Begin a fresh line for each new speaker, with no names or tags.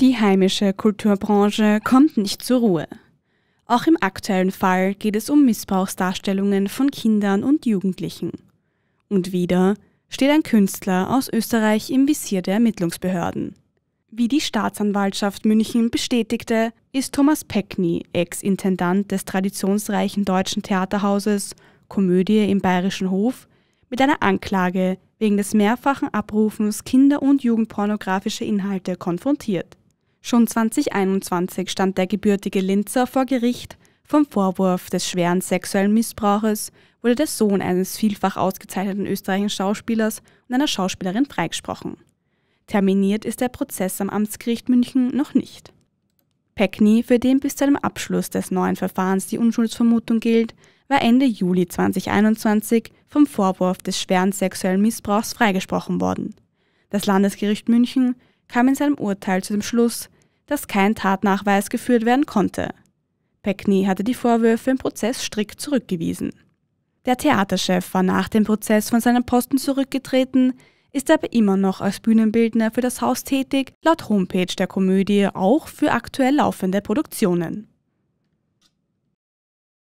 Die heimische Kulturbranche kommt nicht zur Ruhe. Auch im aktuellen Fall geht es um Missbrauchsdarstellungen von Kindern und Jugendlichen. Und wieder steht ein Künstler aus Österreich im Visier der Ermittlungsbehörden. Wie die Staatsanwaltschaft München bestätigte, ist Thomas Peckny, Ex-Intendant des traditionsreichen deutschen Theaterhauses Komödie im Bayerischen Hof, mit einer Anklage wegen des mehrfachen Abrufens kinder- und jugendpornografischer Inhalte konfrontiert. Schon 2021 stand der gebürtige Linzer vor Gericht. Vom Vorwurf des schweren sexuellen Missbrauches wurde der Sohn eines vielfach ausgezeichneten österreichischen Schauspielers und einer Schauspielerin freigesprochen. Terminiert ist der Prozess am Amtsgericht München noch nicht. Peckney, für den bis zu dem Abschluss des neuen Verfahrens die Unschuldsvermutung gilt, war Ende Juli 2021 vom Vorwurf des schweren sexuellen Missbrauchs freigesprochen worden. Das Landesgericht München kam in seinem Urteil zu dem Schluss, dass kein Tatnachweis geführt werden konnte. Peckney hatte die Vorwürfe im Prozess strikt zurückgewiesen. Der Theaterchef war nach dem Prozess von seinem Posten zurückgetreten, ist aber immer noch als Bühnenbildner für das Haus tätig, laut Homepage der Komödie auch für aktuell laufende Produktionen.